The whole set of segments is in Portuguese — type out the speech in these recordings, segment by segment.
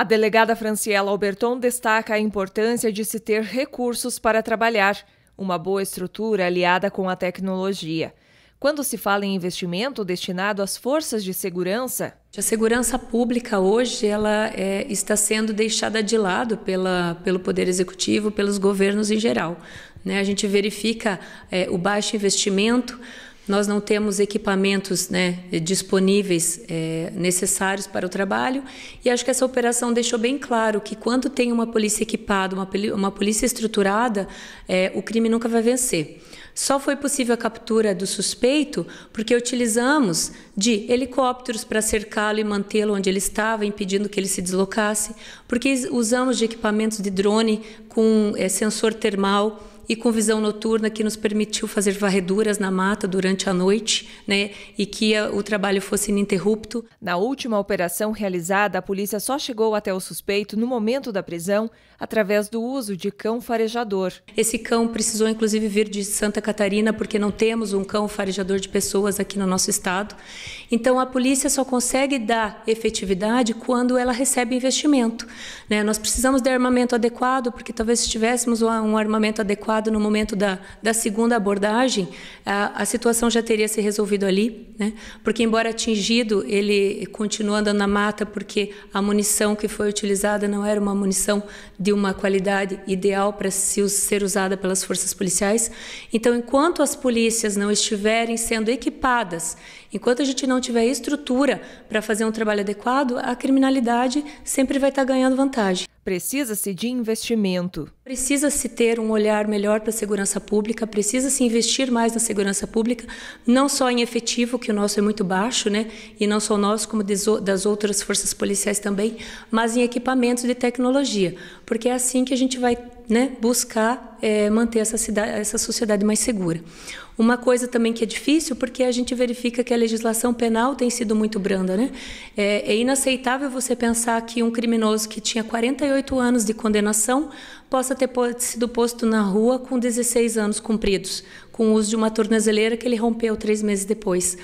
A delegada Franciela Alberton destaca a importância de se ter recursos para trabalhar, uma boa estrutura aliada com a tecnologia. Quando se fala em investimento destinado às forças de segurança, a segurança pública hoje ela é, está sendo deixada de lado pela, pelo poder executivo, pelos governos em geral. Né? A gente verifica é, o baixo investimento nós não temos equipamentos né, disponíveis é, necessários para o trabalho. E acho que essa operação deixou bem claro que quando tem uma polícia equipada, uma, uma polícia estruturada, é, o crime nunca vai vencer. Só foi possível a captura do suspeito porque utilizamos de helicópteros para cercá-lo e mantê-lo onde ele estava, impedindo que ele se deslocasse, porque usamos de equipamentos de drone com é, sensor termal e com visão noturna que nos permitiu fazer varreduras na mata durante a noite, né, e que o trabalho fosse ininterrupto. Na última operação realizada, a polícia só chegou até o suspeito no momento da prisão através do uso de cão farejador. Esse cão precisou inclusive vir de Santa Catarina porque não temos um cão farejador de pessoas aqui no nosso estado. Então a polícia só consegue dar efetividade quando ela recebe investimento, né? Nós precisamos de armamento adequado porque talvez se tivéssemos um armamento adequado no momento da, da segunda abordagem, a, a situação já teria se resolvido ali, né? Porque, embora atingido, ele continua andando na mata porque a munição que foi utilizada não era uma munição de uma qualidade ideal para se, ser usada pelas forças policiais. Então, enquanto as polícias não estiverem sendo equipadas, enquanto a gente não tiver estrutura para fazer um trabalho adequado, a criminalidade sempre vai estar ganhando vantagem. Precisa-se de investimento. Precisa-se ter um olhar melhor para a segurança pública, precisa-se investir mais na segurança pública, não só em efetivo, que o nosso é muito baixo, né? e não só nosso como das outras forças policiais também, mas em equipamentos de tecnologia, porque é assim que a gente vai né, buscar é, manter essa, cidade, essa sociedade mais segura. Uma coisa também que é difícil, porque a gente verifica que a legislação penal tem sido muito branda. Né? É, é inaceitável você pensar que um criminoso que tinha 48 anos de condenação possa ter sido posto na rua com 16 anos cumpridos, com o uso de uma tornozeleira que ele rompeu três meses depois.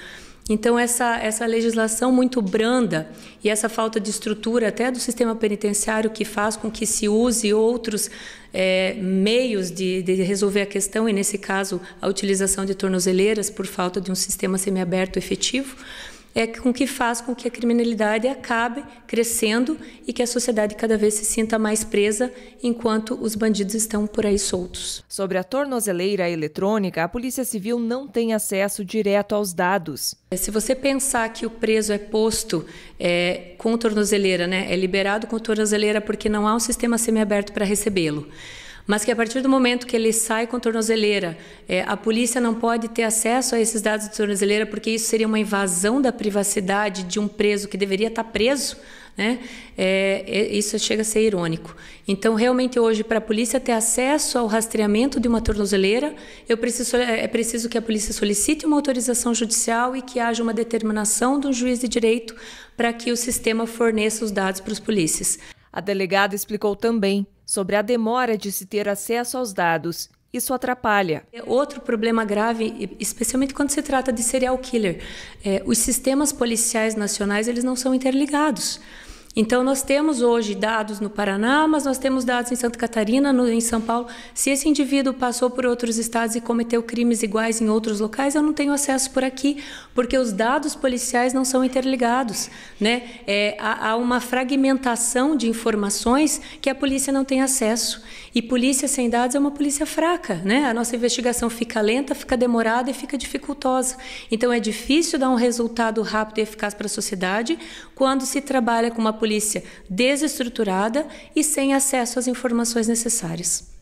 Então, essa, essa legislação muito branda e essa falta de estrutura até do sistema penitenciário que faz com que se use outros é, meios de, de, resolver a questão, e nesse caso, a utilização de tornozeleiras por falta de um sistema semiaberto efetivo, é com que faz com que a criminalidade acabe crescendo e que a sociedade cada vez se sinta mais presa enquanto os bandidos estão por aí soltos. Sobre a tornozeleira eletrônica, a Polícia Civil não tem acesso direto aos dados. Se você pensar que o preso é posto é, com tornozeleira, né, é liberado com tornozeleira porque não há um sistema semiaberto para recebê-lo mas que a partir do momento que ele sai com tornozeleira, é, a polícia não pode ter acesso a esses dados de tornozeleira, porque isso seria uma invasão da privacidade de um preso que deveria estar preso. Né? É, é isso chega a ser irônico. Então, realmente, hoje, para a polícia ter acesso ao rastreamento de uma tornozeleira, eu preciso, é, é preciso que a polícia solicite uma autorização judicial e que haja uma determinação do juiz de direito para que o sistema forneça os dados para os polícias. A delegada explicou também sobre a demora de se ter acesso aos dados. Isso atrapalha. É outro problema grave, especialmente quando se trata de serial killer, é, os sistemas policiais nacionais eles não são interligados. Então, nós temos hoje dados no Paraná, mas nós temos dados em Santa Catarina, no, em São Paulo. Se esse indivíduo passou por outros estados e cometeu crimes iguais em outros locais, eu não tenho acesso por aqui, porque os dados policiais não são interligados. Né? É, há, há uma fragmentação de informações que a polícia não tem acesso. E polícia sem dados é uma polícia fraca. Né? A nossa investigação fica lenta, fica demorada e fica dificultosa. Então, é difícil dar um resultado rápido e eficaz para a sociedade quando se trabalha com uma polícia desestruturada e sem acesso às informações necessárias.